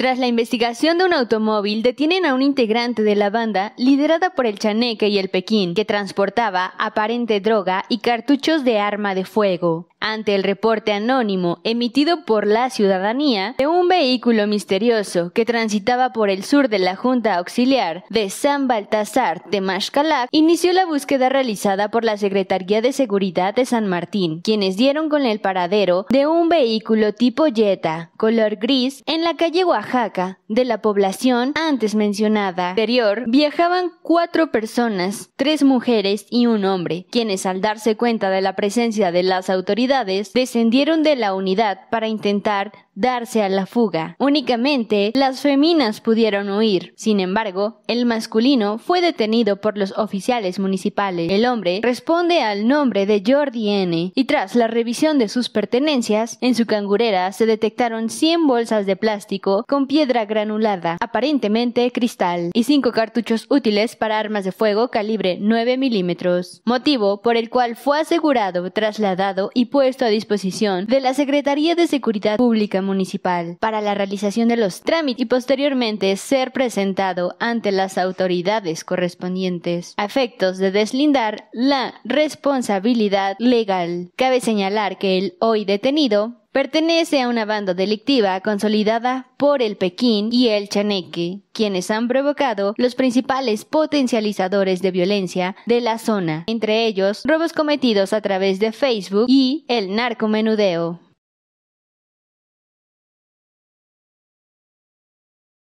Tras la investigación de un automóvil, detienen a un integrante de la banda liderada por el Chaneque y el Pekín, que transportaba aparente droga y cartuchos de arma de fuego. Ante el reporte anónimo emitido por la ciudadanía de un vehículo misterioso que transitaba por el sur de la Junta Auxiliar de San Baltasar de Mashkalak, inició la búsqueda realizada por la Secretaría de Seguridad de San Martín, quienes dieron con el paradero de un vehículo tipo Jetta, color gris, en la calle Oaxaca de la población antes mencionada anterior viajaban cuatro personas, tres mujeres y un hombre, quienes al darse cuenta de la presencia de las autoridades descendieron de la unidad para intentar darse a la fuga. Únicamente las feminas pudieron huir. Sin embargo, el masculino fue detenido por los oficiales municipales. El hombre responde al nombre de Jordi N. y tras la revisión de sus pertenencias, en su cangurera se detectaron 100 bolsas de plástico con piedra granulada, aparentemente cristal, y 5 cartuchos útiles para armas de fuego calibre 9 milímetros, motivo por el cual fue asegurado, trasladado y puesto a disposición de la Secretaría de Seguridad Pública municipal para la realización de los trámites y posteriormente ser presentado ante las autoridades correspondientes a efectos de deslindar la responsabilidad legal. Cabe señalar que el hoy detenido pertenece a una banda delictiva consolidada por el Pekín y el Chaneque, quienes han provocado los principales potencializadores de violencia de la zona, entre ellos robos cometidos a través de Facebook y el narcomenudeo.